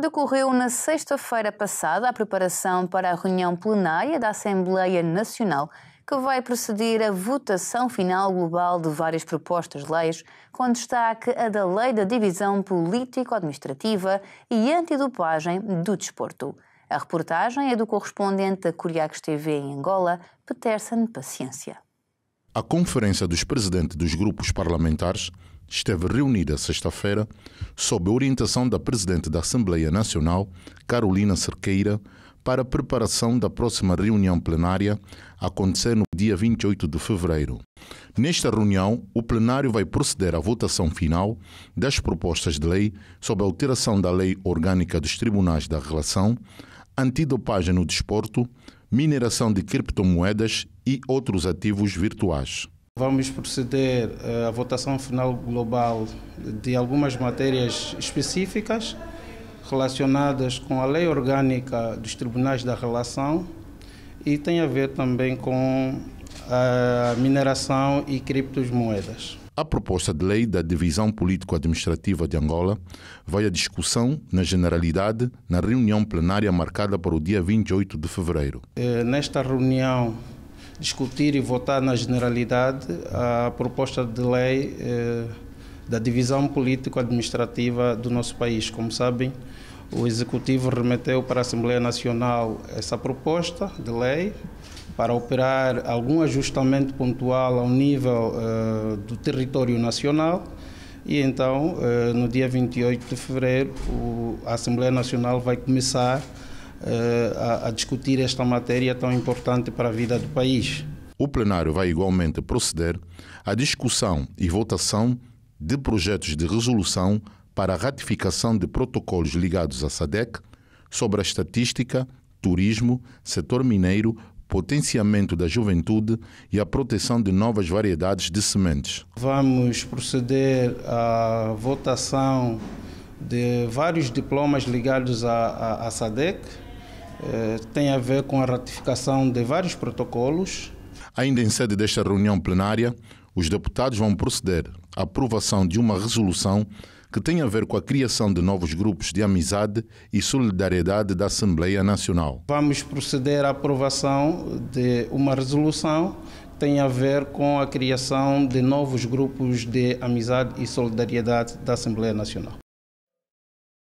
decorreu na sexta-feira passada a preparação para a reunião plenária da Assembleia Nacional, que vai proceder à votação final global de várias propostas de leis, com destaque a da Lei da Divisão Político-Administrativa e Antidopagem do Desporto. A reportagem é do correspondente da Curiacos TV em Angola, Peterson Paciência. A Conferência dos Presidentes dos Grupos Parlamentares esteve reunida sexta-feira sob a orientação da Presidente da Assembleia Nacional, Carolina Cerqueira, para a preparação da próxima reunião plenária, a acontecer no dia 28 de fevereiro. Nesta reunião, o plenário vai proceder à votação final das propostas de lei sobre a alteração da Lei Orgânica dos Tribunais da Relação, antidopagem no desporto, mineração de criptomoedas e outros ativos virtuais. Vamos proceder eh, à votação final global de algumas matérias específicas relacionadas com a lei orgânica dos tribunais da relação e tem a ver também com a mineração e criptomoedas. A proposta de lei da Divisão Político-Administrativa de Angola vai à discussão, na generalidade, na reunião plenária marcada para o dia 28 de fevereiro. Eh, nesta reunião, discutir e votar na generalidade a proposta de lei eh, da divisão político-administrativa do nosso país. Como sabem, o Executivo remeteu para a Assembleia Nacional essa proposta de lei para operar algum ajustamento pontual ao nível eh, do território nacional. E então, eh, no dia 28 de fevereiro, a Assembleia Nacional vai começar a eh, a, a discutir esta matéria tão importante para a vida do país. O plenário vai igualmente proceder à discussão e votação de projetos de resolução para a ratificação de protocolos ligados à SADEC sobre a estatística, turismo, setor mineiro, potenciamento da juventude e a proteção de novas variedades de sementes. Vamos proceder à votação de vários diplomas ligados à, à, à SADEC eh, tem a ver com a ratificação de vários protocolos. Ainda em sede desta reunião plenária, os deputados vão proceder à aprovação de uma resolução que tem a ver com a criação de novos grupos de amizade e solidariedade da Assembleia Nacional. Vamos proceder à aprovação de uma resolução que tem a ver com a criação de novos grupos de amizade e solidariedade da Assembleia Nacional.